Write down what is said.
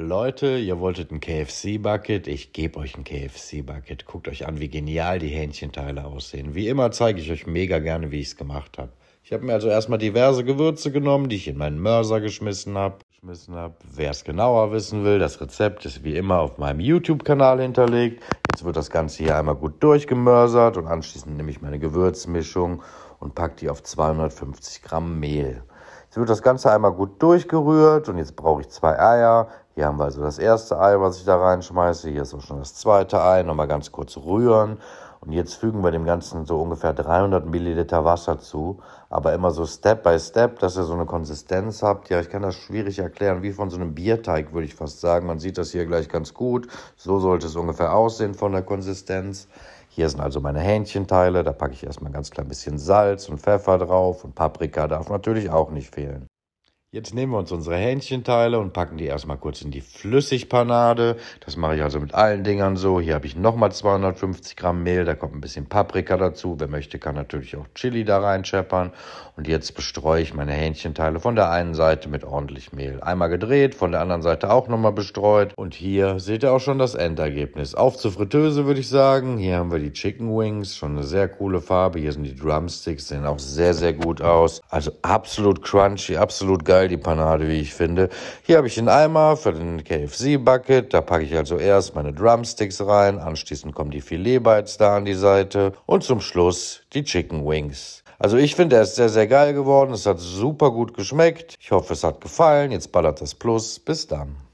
Leute, ihr wolltet ein KFC-Bucket, ich gebe euch ein KFC-Bucket. Guckt euch an, wie genial die Hähnchenteile aussehen. Wie immer zeige ich euch mega gerne, wie ich es gemacht habe. Ich habe mir also erstmal diverse Gewürze genommen, die ich in meinen Mörser geschmissen habe. hab. Wer es genauer wissen will, das Rezept ist wie immer auf meinem YouTube-Kanal hinterlegt. Jetzt wird das Ganze hier einmal gut durchgemörsert und anschließend nehme ich meine Gewürzmischung und packe die auf 250 Gramm Mehl. Jetzt wird das Ganze einmal gut durchgerührt und jetzt brauche ich zwei Eier. Hier haben wir also das erste Ei, was ich da reinschmeiße. Hier ist auch schon das zweite Ei. Nochmal ganz kurz rühren. Und jetzt fügen wir dem Ganzen so ungefähr 300 Milliliter Wasser zu. Aber immer so Step by Step, dass ihr so eine Konsistenz habt. Ja, ich kann das schwierig erklären, wie von so einem Bierteig, würde ich fast sagen. Man sieht das hier gleich ganz gut. So sollte es ungefähr aussehen von der Konsistenz. Hier sind also meine Hähnchenteile. Da packe ich erstmal ganz klein bisschen Salz und Pfeffer drauf. Und Paprika darf natürlich auch nicht fehlen. Jetzt nehmen wir uns unsere Hähnchenteile und packen die erstmal kurz in die Flüssigpanade. Das mache ich also mit allen Dingern so. Hier habe ich nochmal 250 Gramm Mehl, da kommt ein bisschen Paprika dazu. Wer möchte, kann natürlich auch Chili da reinscheppern. Und jetzt bestreue ich meine Hähnchenteile von der einen Seite mit ordentlich Mehl. Einmal gedreht, von der anderen Seite auch nochmal bestreut. Und hier seht ihr auch schon das Endergebnis. Auf zur Fritteuse würde ich sagen. Hier haben wir die Chicken Wings, schon eine sehr coole Farbe. Hier sind die Drumsticks, sehen auch sehr, sehr gut aus. Also absolut crunchy, absolut geil geil, die Panade, wie ich finde. Hier habe ich einen Eimer für den KFC-Bucket. Da packe ich also erst meine Drumsticks rein. Anschließend kommen die Filet-Bites da an die Seite. Und zum Schluss die Chicken Wings. Also ich finde, er ist sehr, sehr geil geworden. Es hat super gut geschmeckt. Ich hoffe, es hat gefallen. Jetzt ballert das Plus. Bis dann.